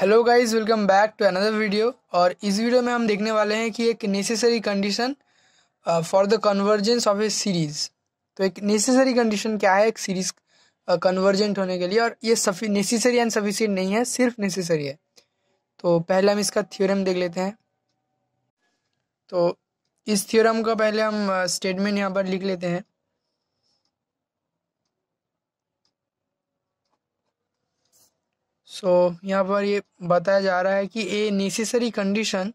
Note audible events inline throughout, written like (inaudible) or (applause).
Hello guys welcome back to another video और इस video में हम देखने वाले हैं कि एक necessary condition for the convergence of a series तो एक नेसेसरी कंडीशन क्या है एक सीरीज़ कन्वर्जेंट uh, होने के लिए और ये सफी नेसेसरी एंड सफिशियंट नहीं है सिर्फ नेसेसरी है तो पहले हम इसका थ्योरम देख लेते हैं तो इस थ्योरम का पहले हम स्टेटमेंट uh, यहाँ पर लिख लेते हैं सो so, यहाँ पर ये बताया जा रहा है कि a necessary condition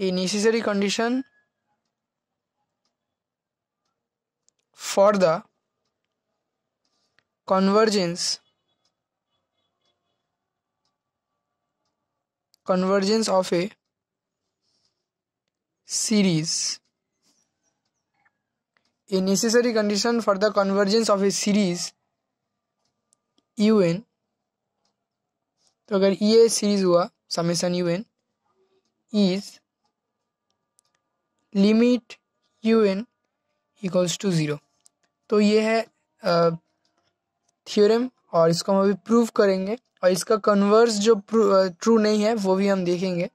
a necessary condition for the convergence convergence of a series a necessary condition for the convergence of a series u n तो अगर ये सीरीज हुआ summation u n is limit u n equals to zero तो ये है theorem और इसको हम अभी प्रूव करेंगे और इसका कन्वर्स जो ट्रू नहीं है वो भी हम देखेंगे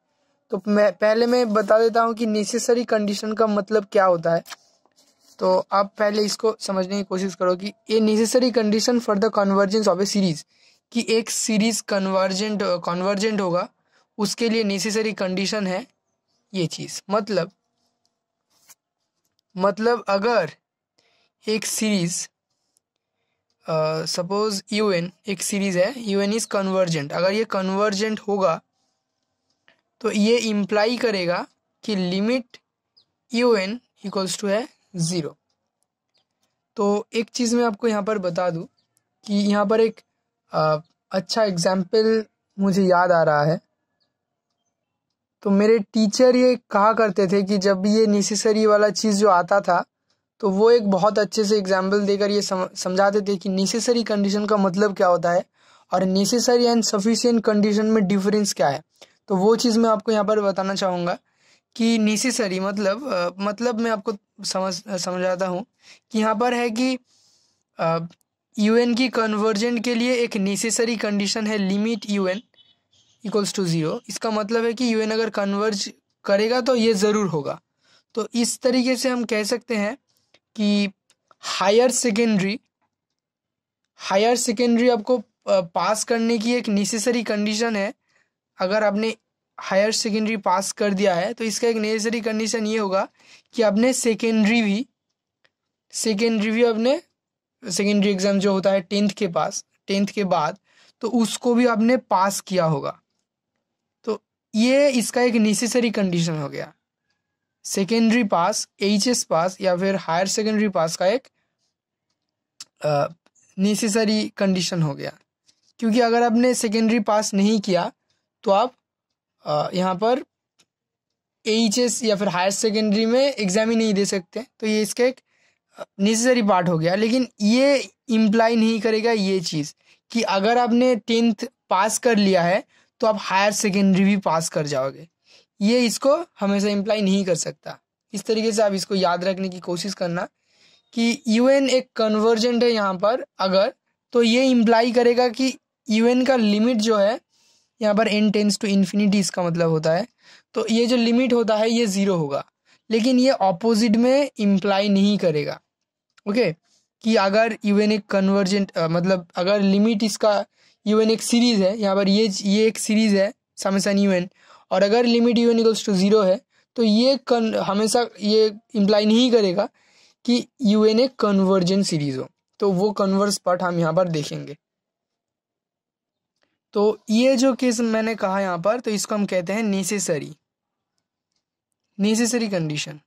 तो मैं पहले मैं बता देता हूँ कि नेसेसरी कंडीशन का मतलब क्या होता है तो आप पहले इसको समझने की कोशिश करो कि a necessary condition for the convergence of a series कि एक सीरीज कन्वर्जेंट कन्वर्जेंट होगा उसके लिए नेसेसरी कंडीशन है ये चीज़ मतलब मतलब अगर एक सीरीज सपोज यू एन एक सीरीज है यू एन इज कन्वर्जेंट अगर ये कन्वर्जेंट होगा तो ये इम्प्लाई करेगा कि limit u n equals to है ज़ीरो तो एक चीज़ मैं आपको यहाँ पर बता दू कि यहाँ पर एक आ, अच्छा एग्जाम्पल मुझे याद आ रहा है तो मेरे टीचर ये कहा करते थे कि जब ये नेसेसरी वाला चीज़ जो आता था तो वो एक बहुत अच्छे से एग्जाम्पल देकर ये समझाते थे कि नेसेसरी कंडीशन का मतलब क्या होता है और नेसेसरी एंड सफिशियंट कंडीशन में डिफरेंस क्या है तो वो चीज़ मैं आपको यहाँ पर बताना चाहूँगा कि नेसेसरी मतलब आ, मतलब मैं आपको समझ समझाता हूँ कि यहाँ पर है कि यूएन की कन्वर्जेंट के लिए एक नेसेसरी कंडीशन है limit u n equals to zero इसका मतलब है कि यूएन अगर कन्वर्ज करेगा तो ये ज़रूर होगा तो इस तरीके से हम कह सकते हैं कि हायर सेकेंडरी हायर सेकेंडरी आपको पास करने की एक नेसेसरी कंडीशन है अगर आपने हायर सेकेंडरी पास कर दिया है तो इसका एक नेसेसरी कंडीशन ये होगा कि आपने सेकेंडरी भी सेकेंडरी भी आपने सेकेंडरी एग्ज़ाम जो होता है टेंथ के पास टेंथ के बाद तो उसको भी आपने पास किया होगा तो ये इसका एक नेसेसरी कंडीशन हो गया सेकेंडरी पास एच पास या फिर हायर सेकेंडरी पास का एक नेसेसरी कंडीशन हो गया क्योंकि अगर आपने सेकेंडरी पास नहीं किया तो आप यहाँ पर एच या फिर हायर सेकेंडरी में एग्ज़ाम ही नहीं दे सकते तो ये इसका एक नेसेसरी पार्ट हो गया लेकिन ये इम्प्लाई नहीं करेगा ये चीज़ कि अगर आपने टेंथ पास कर लिया है तो आप हायर सेकेंडरी भी पास कर जाओगे ये इसको हमेशा इम्प्लाई नहीं कर सकता इस तरीके से आप इसको याद रखने की कोशिश करना कि यू एक कन्वर्जेंट है यहाँ पर अगर तो ये इम्प्लाई करेगा कि यू का लिमिट जो है यहाँ पर एन टेंस टू इन्फिनिटी इसका मतलब होता है तो ये जो लिमिट होता है ये ज़ीरो होगा लेकिन ये ऑपोजिट में इम्प्लाई नहीं करेगा ओके कि अगर इवन एक कन्वर्जेंट मतलब अगर लिमिट इसका इवन एक सीरीज़ है यहाँ पर ये ये एक सीरीज़ है समेसन यूएन और अगर limit n equals to zero है तो ये कन हमेशा ये इम्प्लाई नहीं करेगा कि u n a convergent series हो तो वो कन्वर्स पार्ट हम यहाँ पर देखेंगे तो ये जो केस मैंने कहा यहाँ पर तो इसको हम कहते हैं नेसेसरी नेसेसरी कंडीशन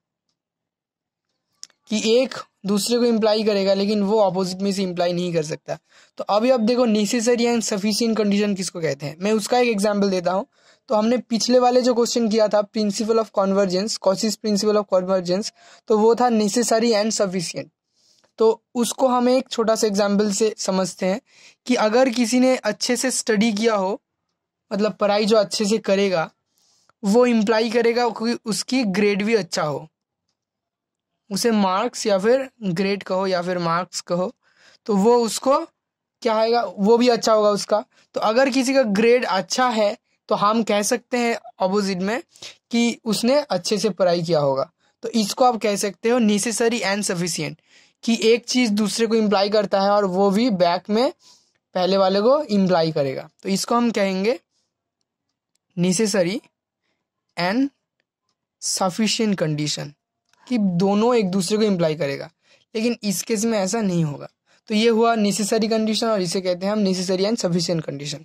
कि एक दूसरे को इम्प्लाई करेगा लेकिन वो अपोजिट में से इम्प्लाई नहीं कर सकता तो अभी आप देखो नेसेसरी एंड सफिशियंट कंडीशन किसको कहते हैं मैं उसका एक एग्जाम्पल देता हूं तो हमने पिछले वाले जो क्वेश्चन किया था principle of convergence Cauchy's principle of convergence तो वो था नेसेसरी एंड सफिशियंट तो उसको हम एक छोटा सा एग्जाम्पल से समझते हैं कि अगर किसी ने अच्छे से स्टडी किया हो मतलब पढ़ाई जो अच्छे से करेगा वो इम्प्लाई करेगा कि उसकी ग्रेड भी अच्छा हो उसे मार्क्स या फिर ग्रेड कहो या फिर मार्क्स कहो तो वो उसको क्या आएगा वो भी अच्छा होगा उसका तो अगर किसी का ग्रेड अच्छा है तो हम कह सकते हैं अपोजिट में कि उसने अच्छे से पढ़ाई किया होगा तो इसको आप कह सकते हो नेसेसरी एंड सफिशियंट कि एक चीज़ दूसरे को इम्प्लाई करता है और वो भी बैक में पहले वाले को इम्प्लाई करेगा तो इसको हम कहेंगे नेसेसरी एंड सफिशियंट कंडीशन कि दोनों एक दूसरे को इम्प्लाई करेगा लेकिन इस केस में ऐसा नहीं होगा तो ये हुआ नेसेसरी कंडीशन और इसे कहते हैं हम नेसेसरी एंड सफिशियंट कंडीशन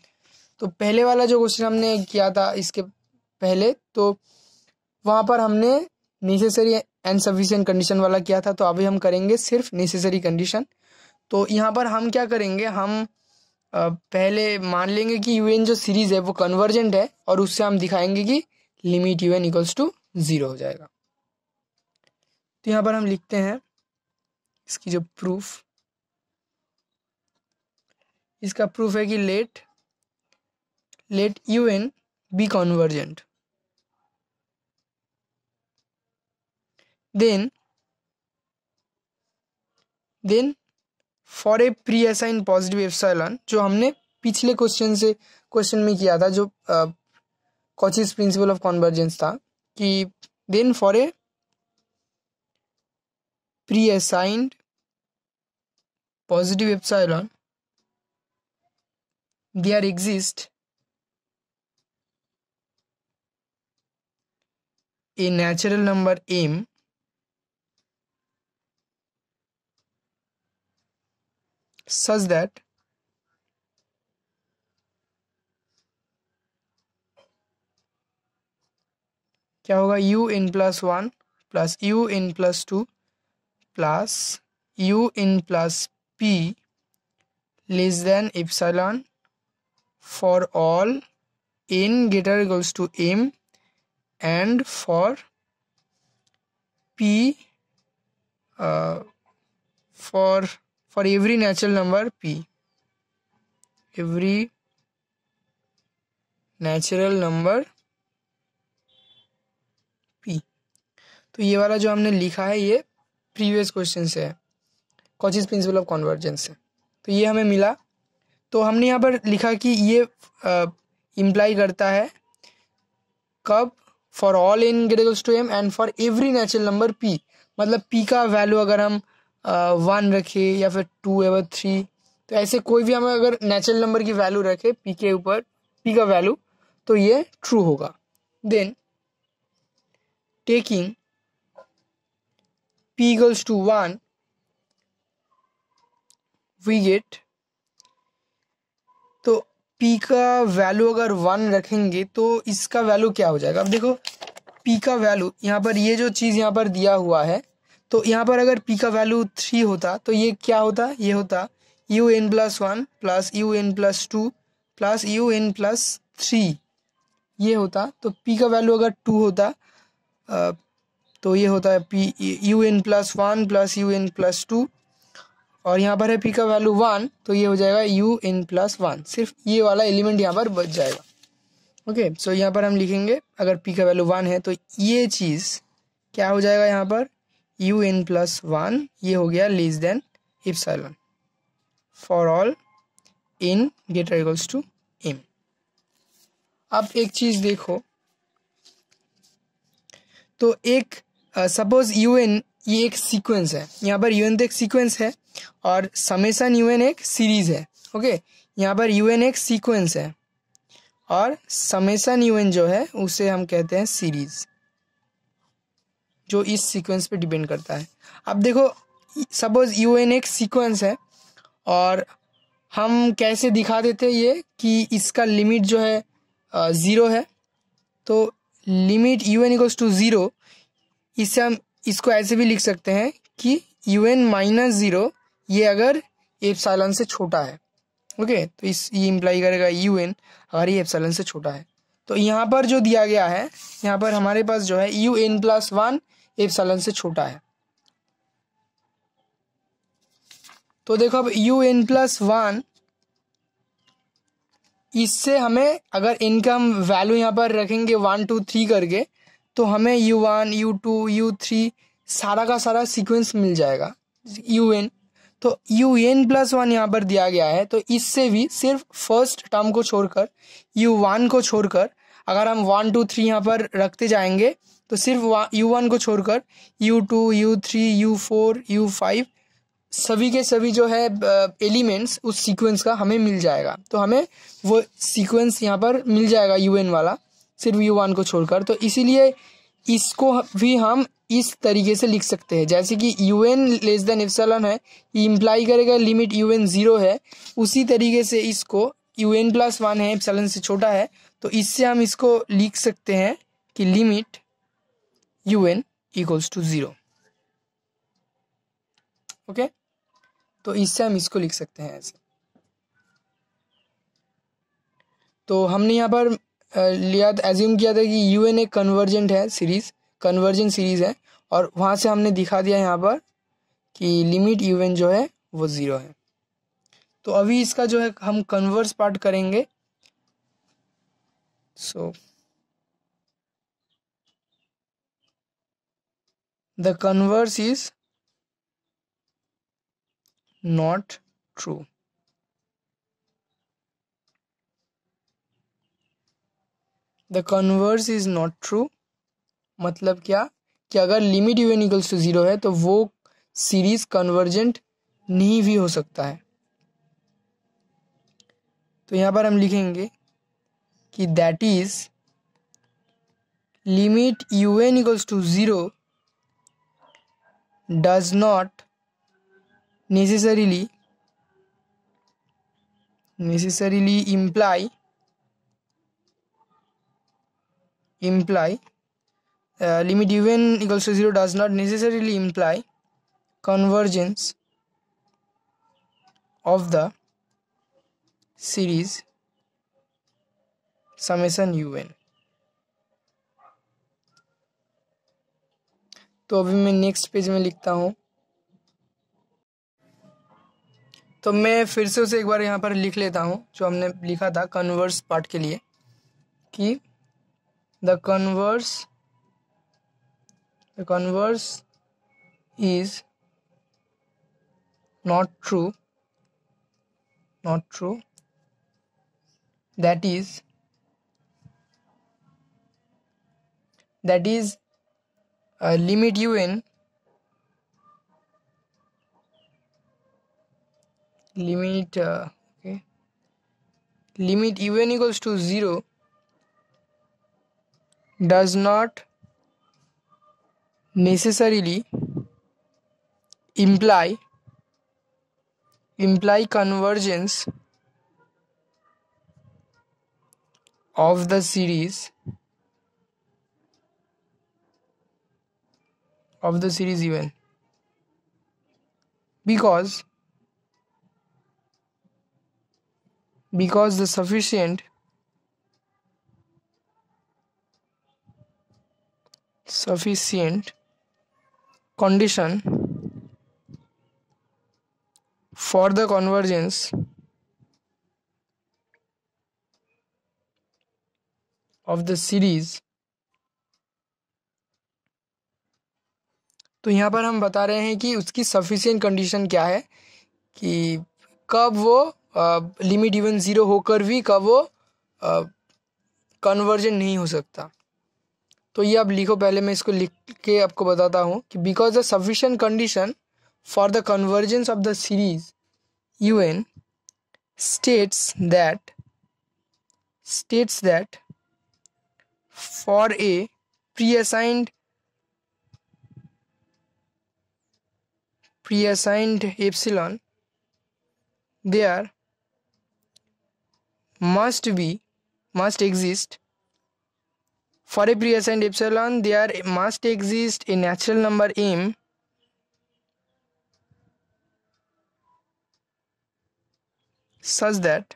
तो पहले वाला जो क्वेश्चन हमने किया था इसके पहले तो वहां पर हमने नेसेसरी एंड सफिशियंट कंडीशन वाला किया था तो अभी हम करेंगे सिर्फ नेसेसरी कंडीशन तो यहाँ पर हम क्या करेंगे हम पहले मान लेंगे कि यूएन जो सीरीज है वो कन्वर्जेंट है और उससे हम दिखाएंगे कि limit u n equals to zero हो जाएगा तो यहाँ पर हम लिखते हैं इसकी जो प्रूफ इसका प्रूफ है कि let let u n be convergent then then for a preassigned positive epsilon जो हमने पिछले क्वेश्चन से क्वेश्चन में किया था जो कॉचिस प्रिंसिपल ऑफ कॉन्वर्जेंस था कि then for a preassigned positive epsilon are exist a natural number m such that क्या होगा u n plus one plus u n plus two plus u n plus p less than epsilon for all in greater equals to m and for p uh, for for every natural number p every natural number p तो ये वाला जो हमने लिखा है ये previous question से है कॉचिज प्रिंसिपल ऑफ कॉन्वर्जेंस है तो ये हमें मिला तो हमने यहाँ पर लिखा कि ये इम्प्लाई करता है कब for all n greater equals to m and for every natural number p मतलब पी का वैल्यू अगर हम वन रखे या फिर टू एवर थ्री तो ऐसे कोई भी हमें अगर नेचुरल नंबर की वैल्यू रखे पी के ऊपर पी का वैल्यू तो ये ट्रू होगा then taking p equals to one we get तो पी का वैल्यू अगर वन रखेंगे तो इसका वैल्यू क्या हो जाएगा अब देखो पी का वैल्यू यहाँ पर ये जो चीज़ यहाँ पर दिया हुआ है तो यहाँ पर अगर पी का वैल्यू थ्री होता तो ये क्या होता ये होता u n plus one plus u n plus two plus u n plus three ये होता तो पी का वैल्यू अगर टू होता तो ये होता है p u n plus one plus u n plus two और यहाँ पर है पी का वैल्यू वन तो ये हो जाएगा यू एन प्लस वन सिर्फ ये वाला एलिमेंट यहाँ पर बच जाएगा ओके सो यहाँ पर हम लिखेंगे अगर पी का वैल्यू वन है तो ये चीज़ क्या हो जाएगा यहाँ पर यू एन प्लस वन ये हो गया less than epsilon for all n greater equals to m अब एक चीज़ देखो तो एक सपोज यू एन ये एक सीक्वेंस है यहाँ पर यू एन तो एक सीक्वेंस है और समेसन यू एन एक सीरीज है ओके यहाँ पर यू एन एक सीक्वेंस है और समेसन यू एन जो है उसे हम कहते हैं सीरीज जो इस सीक्वेंस पे डिपेंड करता है अब देखो सपोज यू एन एक सीक्वेंस है और हम कैसे दिखा देते ये कि इसका लिमिट जो है ज़ीरो है तो limit u n equals to zero इससे हम इसको ऐसे भी लिख सकते हैं कि यू एन माइनस ज़ीरो ये अगर सालन से छोटा है ओके तो इस ये इम्प्लाई करेगा यू एन अगर ये सालन से छोटा है तो यहाँ पर जो दिया गया है यहाँ पर हमारे पास जो है u n plus one epsilon से छोटा है तो देखो अब यू एन प्लस वन इससे हमें अगर इनका वैल्यू यहां पर रखेंगे वन टू थ्री करके तो हमें u one u two u three सारा का सारा सीक्वेंस मिल जाएगा यू एन तो यू एन प्लस वन यहां पर दिया गया है तो इससे भी सिर्फ फर्स्ट टर्म को छोड़कर यू वन को छोड़कर अगर हम वन टू थ्री यहां पर रखते जाएंगे तो सिर्फ यू वन को छोड़कर u two u three u four u five सभी के सभी जो है एलिमेंट्स उस सीक्वेंस का हमें मिल जाएगा तो हमें वो सीक्वेंस यहाँ पर मिल जाएगा यू एन वाला सिर्फ यू वन को छोड़कर तो इसीलिए इसको भी हम इस तरीके से लिख सकते हैं जैसे कि u n less than epsilon है ये इम्प्लाई करेगा लिमिट यू एन ज़ीरो है उसी तरीके से इसको यू एन प्लस वन है एफ्सलन से छोटा है तो इससे हम इसको लिख सकते हैं कि limit un equals to zero okay तो इससे हम इसको लिख सकते हैं ऐसे तो हमने यहाँ पर लिया एज्यूम किया था कि यू एन ए कन्वर्जेंट है सीरीज़ कन्वर्जेंट सीरीज़ है और वहां से हमने दिखा दिया यहाँ पर कि लिमिट यू एन जो है वो ज़ीरो है तो अभी इसका जो है हम कन्वर्स पार्ट करेंगे so so, the converse is not true the converse is not true मतलब क्या कि अगर limit u n equals to zero है तो वो सीरीज कन्वर्जेंट नहीं भी हो सकता है तो यहां पर हम लिखेंगे कि that is limit u n equals to zero does not necessarily necessarily imply imply uh, limit u n equals to 0 does not necessarily imply convergence of the series summation un तो अभी मैं नेक्स्ट पेज में लिखता हूँ तो मैं फिर से उसे एक बार यहाँ पर लिख लेता हूँ जो हमने लिखा था कन्वर्स पार्ट के लिए कि the converse the converse is not true not true that is that is Uh, limit u n in limit uh, okay limit u_n equals to 0 does not necessarily imply imply convergence of the series of the series even because because the sufficient sufficient condition for the convergence of the series तो यहाँ पर हम बता रहे हैं कि उसकी sufficient condition क्या है कि कब वो लिमिट इवन ज़ीरो होकर भी कब वो कन्वर्जन नहीं हो सकता तो ये आप लिखो पहले मैं इसको लिख के आपको बताता हूँ कि because the sufficient condition for the convergence of the series u n that states that for a preassigned preassigned epsilon there must be must exist for a preassigned epsilon there must exist a natural number m such that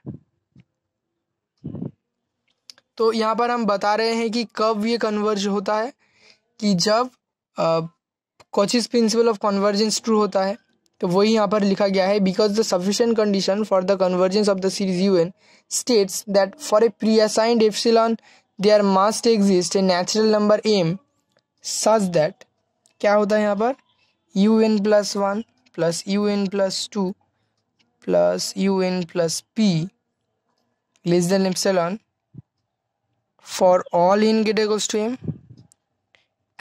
तो यहाँ पर हम बता रहे हैं कि कब ये कन्वर्ज होता है कि जब Cauchy's principle of convergence true होता है तो वही यहाँ पर लिखा गया है because the sufficient condition for the convergence of the series u n states that for a preassigned epsilon there are must exist a natural number m such that क्या होता है यहाँ पर u n plus one plus u n plus two plus u n plus p less than epsilon for all n greater equals to m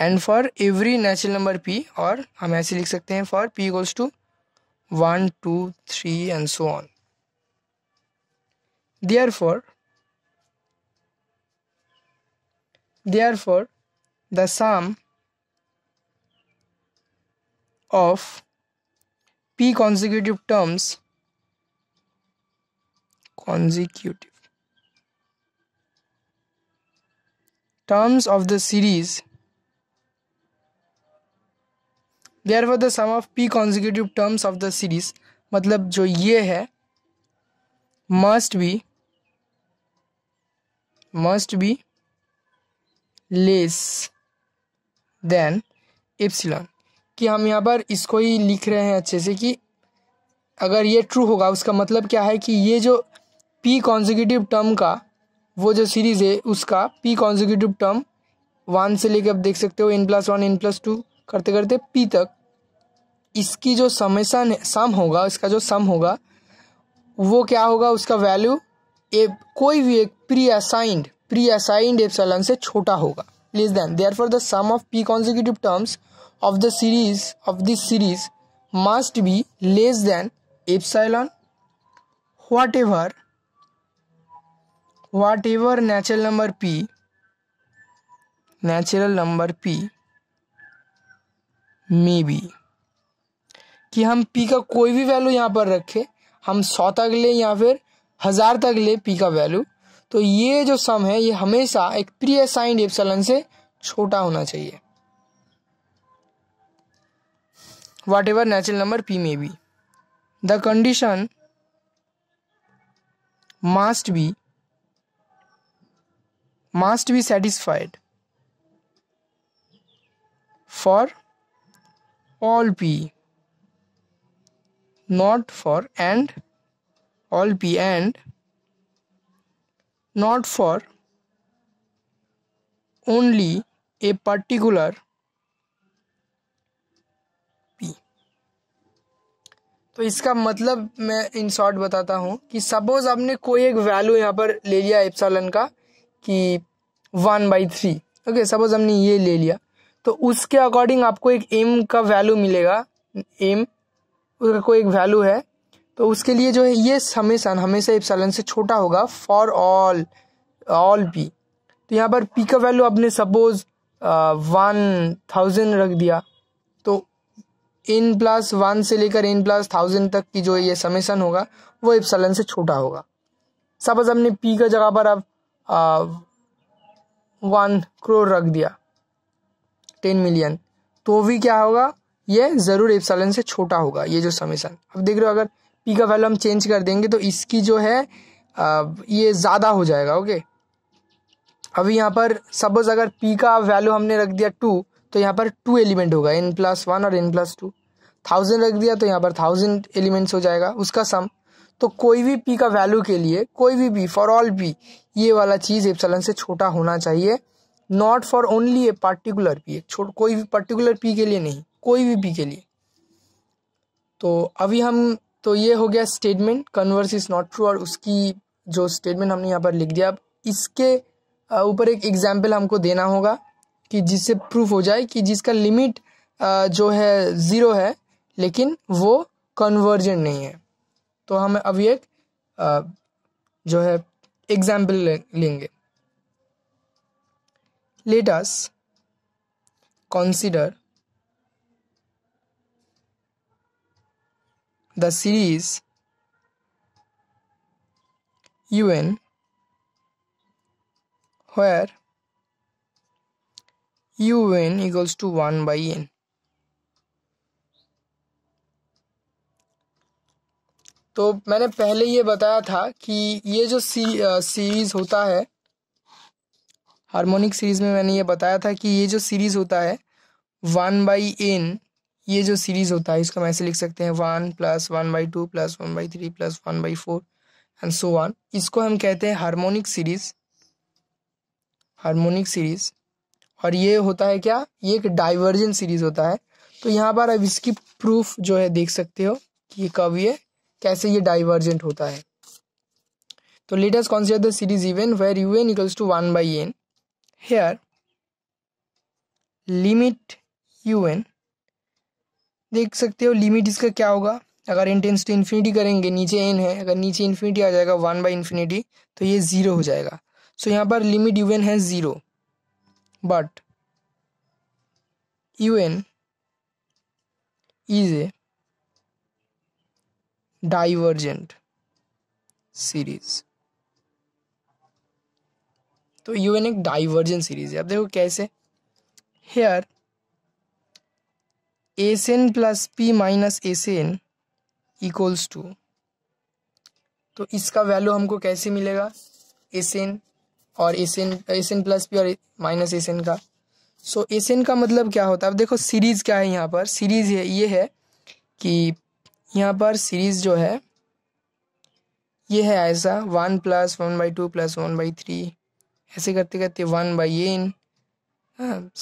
and for every natural number p और हम ऐसे लिख सकते हैं for p equals to one two three and so on therefore therefore the sum of p consecutive terms consecutive terms of the series therefore the sum of p consecutive terms of the series मतलब जो ये है must be must be less than epsilon कि हम यहाँ पर इसको ही लिख रहे हैं अच्छे से कि अगर ये ट्रू होगा उसका मतलब क्या है कि ये जो पी कॉन्जिक्यूटिव टर्म का वो जो सीरीज़ है उसका पी कॉन्जिक्यूटिव टर्म वन से लेकर आप देख सकते हो n plus one n plus two करते करते पी तक इसकी जो समस्या सम होगा इसका जो सम होगा वो क्या होगा उसका वैल्यू ए कोई भी एक preassigned preassigned epsilon से छोटा होगा less than therefore the sum of p consecutive terms of the series of this series less than epsilon than ever whatever ever natural number p natural number p may be कि हम P का कोई भी value यहाँ पर रखे हम सौ तक ले या फिर हज़ार तक ले पी का वैल्यू तो ये जो सम है ये हमेशा एक प्री असाइंड एप्सलन से छोटा होना चाहिए whatever natural number p may be the condition must be must be satisfied for all p not for and all p and not for only a particular p तो इसका मतलब मैं in short बताता हूं कि suppose आपने कोई एक वैल्यू यहां पर ले लिया एप्सलन का कि one by three okay suppose हमने ये ले लिया तो उसके अकॉर्डिंग आपको एक एम का वैल्यू मिलेगा एम को एक वैल्यू है तो उसके लिए जो है ये हमेशा हमेशा इप्सलन से छोटा होगा फॉर ऑल ऑल पी तो यहाँ पर पी का वैल्यू आपने सपोज वन थाउजेंड रख दिया तो एन प्लस वन से लेकर एन प्लस थाउजेंड तक की जो ये समेसन होगा वो इप्सलन से छोटा होगा सपोज हमने पी का जगह पर अब वन करोड़ रख दिया टेन मिलियन तो भी क्या होगा ये ज़रूर एप्सलन से छोटा होगा ये जो समीशन अब देख रहे हो अगर पी का वैल्यू हम चेंज कर देंगे तो इसकी जो है ये ज़्यादा हो जाएगा ओके अभी यहाँ पर सपोज अगर पी का वैल्यू हमने रख दिया टू तो यहाँ पर टू एलिमेंट होगा एन प्लस वन और एन प्लस टू थाउजेंड रख दिया तो यहाँ पर थाउजेंड एलिमेंट्स हो जाएगा उसका सम तो कोई भी पी का वैल्यू के लिए कोई भी पी फॉर ऑल पी ये वाला चीज़ एप्सलन से छोटा होना चाहिए not for only a particular p एक छोट कोई भी पर्टिकुलर पी के लिए नहीं कोई भी पी के लिए तो अभी हम तो ये हो गया statement converse is not true और उसकी जो स्टेटमेंट हमने यहाँ पर लिख दिया अब इसके ऊपर एक एग्जाम्पल हमको देना होगा कि जिससे प्रूफ हो जाए कि जिसका लिमिट जो है ज़ीरो है लेकिन वो कन्वर्जेंट नहीं है तो हम अभी एक जो है एग्जाम्पल लेंगे Let us consider the series UN where UN equals to 1 by N. तो मैंने पहले ये बताया था कि ये जो सी, सीरीज होता है हार्मोनिक सीरीज़ में मैंने ये बताया था कि ये जो सीरीज़ होता है वन बाई एन ये जो सीरीज़ होता है इसको हम ऐसे लिख सकते हैं one plus one by two plus one by three plus one by four and so one इसको हम कहते हैं हार्मोनिक सीरीज़ हार्मोनिक सीरीज़ और ये होता है क्या ये एक डाइवर्जेंट सीरीज़ होता है तो यहाँ पर अब इसकी प्रूफ जो है देख सकते हो कि कब ये कैसे ये डाइवर्जेंट होता है तो let us consider the series event where u n equals to one by n here limit u n देख सकते हो लिमिट इसका क्या होगा अगर इंटेंसिटी इन्फिनिटी करेंगे नीचे एन है अगर नीचे इन्फिनिटी आ जाएगा वन बाई इन्फिनिटी तो ये ज़ीरो हो जाएगा सो so, यहाँ पर लिमिट यू एन है zero but u n is a divergent series तो यू एन एक डाइवर्जेंट सीरीज है अब देखो कैसे here s n plus p minus S n equals to तो इसका वैल्यू हमको कैसे मिलेगा एस एन और s n s n plus p और माइनस एस एन का सो so, एस एन का मतलब क्या होता है अब देखो सीरीज़ क्या है यहाँ पर सीरीज़ है ये है कि यहाँ पर सीरीज़ जो है ये है ऐसा one plus one by two plus one by three ऐसे करते करते वन बाई एन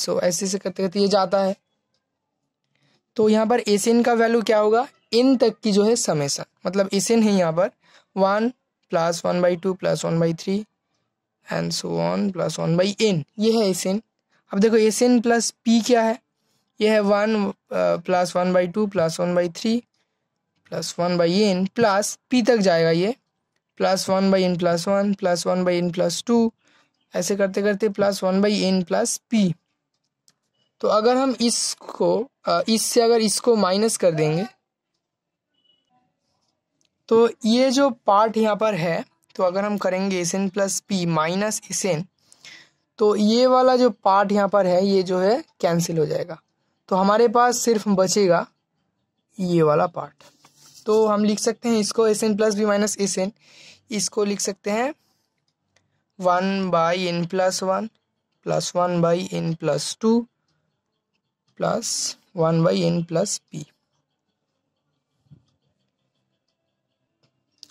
सो ऐसे ऐसे करते करते ये जाता है तो यहाँ पर एस एन का वैल्यू क्या होगा इन तक की जो है समेसन मतलब एस एन है यहाँ पर one plus one by two plus one by three and so one plus one by n ये है एन अब देखो एस एन प्लस पी क्या है ये है one plus one by two plus one by three plus one by n plus p तक जाएगा ये plus one by n plus one plus one by n plus two ऐसे करते करते plus one by n plus p तो अगर हम इसको इससे अगर इसको माइनस कर देंगे तो ये जो पार्ट यहाँ पर है तो अगर हम करेंगे S n plus p minus S n तो ये वाला जो पार्ट यहाँ पर है ये जो है कैंसिल हो जाएगा तो हमारे पास सिर्फ बचेगा ये वाला पार्ट तो हम लिख सकते हैं इसको S n plus b minus S n इसको लिख सकते हैं one by n plus one plus one by n plus two plus one by n plus p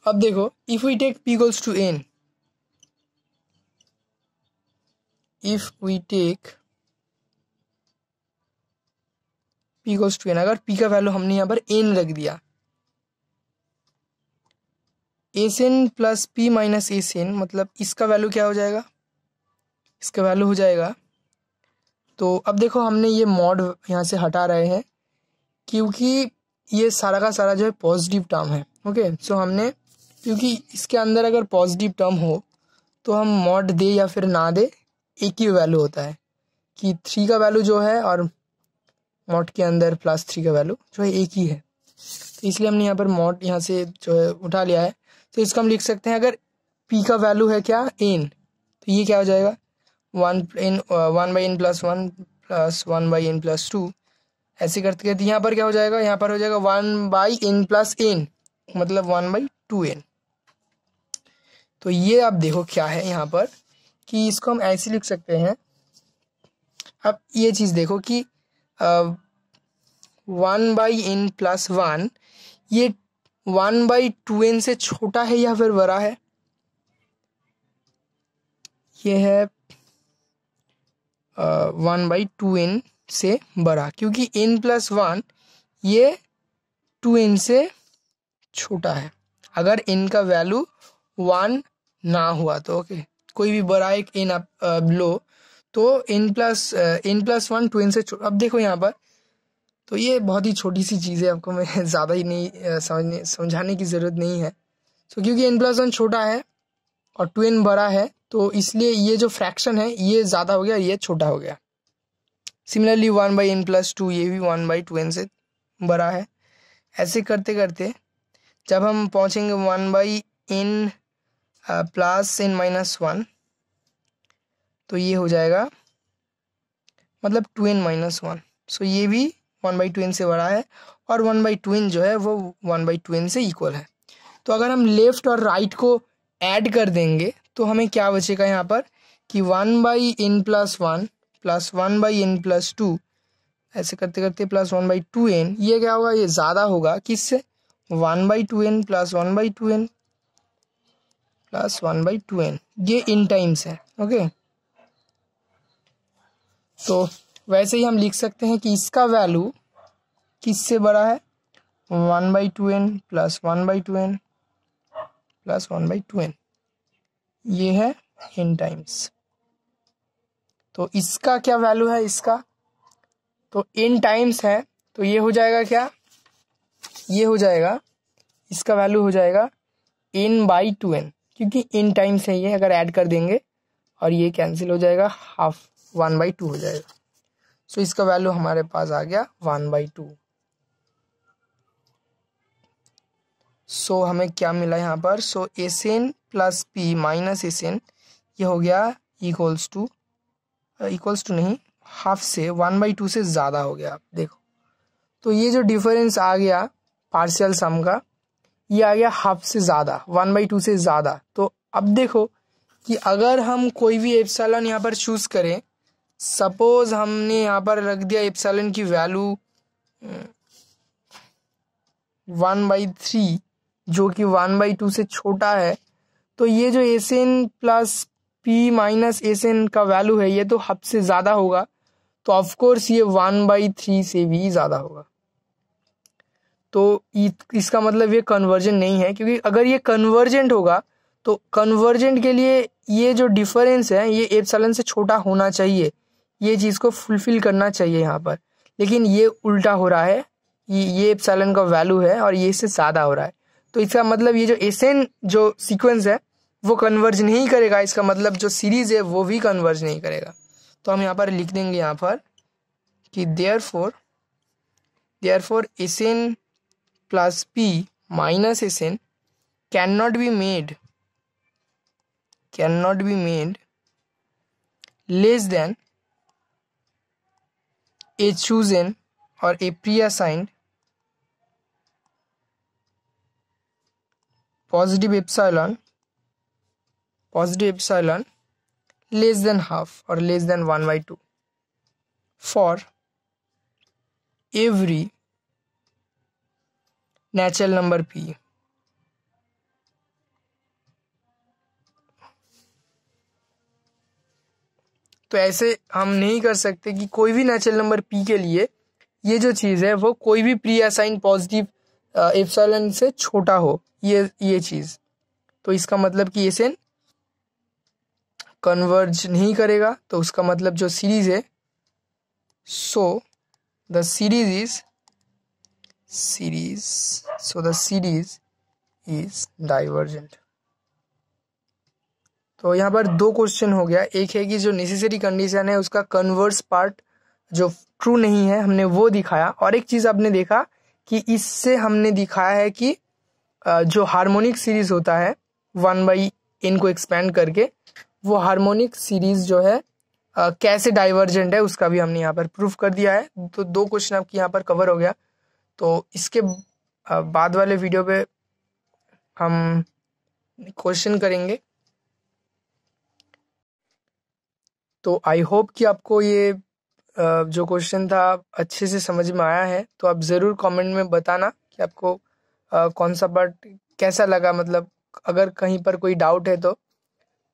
अब देखो if we take p equals to n if we take p equals to n अगर p का value हमने यहाँ पर n रख दिया n plus p minus n मतलब इसका वैल्यू क्या हो जाएगा इसका वैल्यू हो जाएगा तो अब देखो हमने ये मॉड यहाँ से हटा रहे हैं क्योंकि ये सारा का सारा जो है पॉजिटिव टर्म है ओके सो हमने क्योंकि इसके अंदर अगर पॉजिटिव टर्म हो तो हम मॉड दे या फिर ना दे एक ही वैल्यू होता है कि थ्री का वैल्यू जो है और मॉड के अंदर प्लस थ्री का वैल्यू जो है एक ही है तो इसलिए हमने यहाँ पर मॉड यहाँ से जो है उठा लिया है तो इसको हम लिख सकते हैं अगर पी का वैल्यू है क्या एन तो ये क्या हो जाएगा one n one by n plus one plus one by n plus two ऐसे करते करते यहाँ पर क्या हो जाएगा यहाँ पर हो जाएगा one by n plus n मतलब वन बाई टू एन तो ये आप देखो क्या है यहाँ पर कि इसको हम ऐसे लिख सकते हैं अब ये चीज़ देखो कि one by n plus one ये वन बाई टू एन से छोटा है या फिर बड़ा है ये है वन बाई टू एन से बड़ा क्योंकि एन प्लस वन ये टू एन से छोटा है अगर एन का वैल्यू वन ना हुआ तो ओके कोई भी बड़ा एक एन आप लो तो n plus n plus one two n से अब देखो यहाँ पर तो ये बहुत ही छोटी सी चीज़ है आपको मैं (laughs) ज़्यादा ही नहीं समझने समझाने की ज़रूरत नहीं है सो so, क्योंकि एन प्लस वन छोटा है और टू एन बड़ा है तो इसलिए ये जो फ्रैक्शन है ये ज़्यादा हो गया ये छोटा हो गया similarly one by n plus two ये भी वन बाई टू एन से बड़ा है ऐसे करते करते जब हम पहुँचेंगे one by n plus n minus one तो ये हो जाएगा मतलब two n minus one so ये भी वन बाई टू से बड़ा है और वन बाई टू जो है वो वन बाई टू से इक्वल है तो अगर हम लेफ्ट और राइट right को ऐड कर देंगे तो हमें क्या बचेगा यहाँ पर कि one by n plus one plus one by n plus two ऐसे करते करते plus one by two n ये क्या होगा ये ज़्यादा होगा किससे one by two n plus one by two n plus one by two n ये इन टाइम्स है ओके तो वैसे ही हम लिख सकते हैं कि इसका वैल्यू किससे बड़ा है one by two n plus one by two n plus one by two n ये है एन टाइम्स तो इसका क्या वैल्यू है इसका तो एन टाइम्स है तो ये हो जाएगा क्या ये हो जाएगा इसका वैल्यू हो जाएगा एन बाई टू एन क्योंकि एन टाइम्स है ये अगर ऐड कर देंगे और ये कैंसिल हो जाएगा हाफ वन बाई टू हो जाएगा सो इसका वैल्यू हमारे पास आ गया वन बाई टू सो हमें क्या मिला यहाँ पर so n plus p minus n ये हो गया इक्वल्स टू इक्वल्स टू नहीं हाफ से वन बाई टू से ज़्यादा हो गया देखो तो ये जो डिफरेंस आ गया पार्शियल सम का ये आ गया हाफ से ज़्यादा वन बाई टू से ज़्यादा तो अब देखो कि अगर हम कोई भी एप्सलन यहाँ पर चूज़ करें सपोज हमने यहाँ पर रख दिया इप्सलन की वैल्यू वन बाई थ्री जो कि वन बाई टू से छोटा है तो ये जो S n plus p minus S n का वैल्यू है ये तो हब से ज़्यादा होगा तो ऑफकोर्स ये वन बाई थ्री से भी ज़्यादा होगा तो इसका मतलब ये कन्वर्जेंट नहीं है क्योंकि अगर ये कन्वर्जेंट होगा तो कन्वर्जेंट के लिए ये जो डिफरेंस है ये एप्सलन से छोटा होना चाहिए ये चीज़ को फुलफिल करना चाहिए यहाँ पर लेकिन ये उल्टा हो रहा है ये एप्सलन का वैल्यू है और ये इससे ज़्यादा हो रहा है तो इसका मतलब ये जो एसेन जो सीक्वेंस है वो कन्वर्ज नहीं करेगा इसका मतलब जो सीरीज़ है वो भी कन्वर्ज नहीं करेगा तो हम यहाँ पर लिख देंगे यहाँ पर कि therefore therefore S n plus p minus S n cannot be made cannot be made less than a chosen or a pre-assigned positive epsilon positive epsilon less than half or less than 1 by 2 for every natural number p तो ऐसे हम नहीं कर सकते कि कोई भी natural number P के लिए ये जो चीज़ है वो कोई भी प्री असाइन पॉजिटिव एप्सलन से छोटा हो ये ये चीज़ तो इसका मतलब कि एसेन कन्वर्ज नहीं करेगा तो उसका मतलब जो सीरीज है so the series is series so the series is divergent तो यहाँ पर दो क्वेश्चन हो गया एक है कि जो नेसेसरी कंडीशन है उसका कन्वर्स पार्ट जो ट्रू नहीं है हमने वो दिखाया और एक चीज आपने देखा कि इससे हमने दिखाया है कि जो हार्मोनिक सीरीज होता है वन बाई एन को एक्सपेंड करके वो हार्मोनिक सीरीज जो है कैसे डाइवर्जेंट है उसका भी हमने यहाँ पर प्रूफ कर दिया है तो दो क्वेश्चन आपके यहाँ पर कवर हो गया तो इसके बाद वाले वीडियो पे हम क्वेश्चन करेंगे तो आई होप कि आपको ये जो क्वेश्चन था अच्छे से समझ में आया है तो आप ज़रूर कमेंट में बताना कि आपको कौन सा पार्ट कैसा लगा मतलब अगर कहीं पर कोई डाउट है तो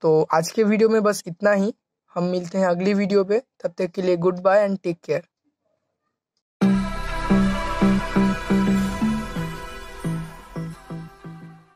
तो आज के वीडियो में बस इतना ही हम मिलते हैं अगली वीडियो पे तब तक के लिए goodbye and take care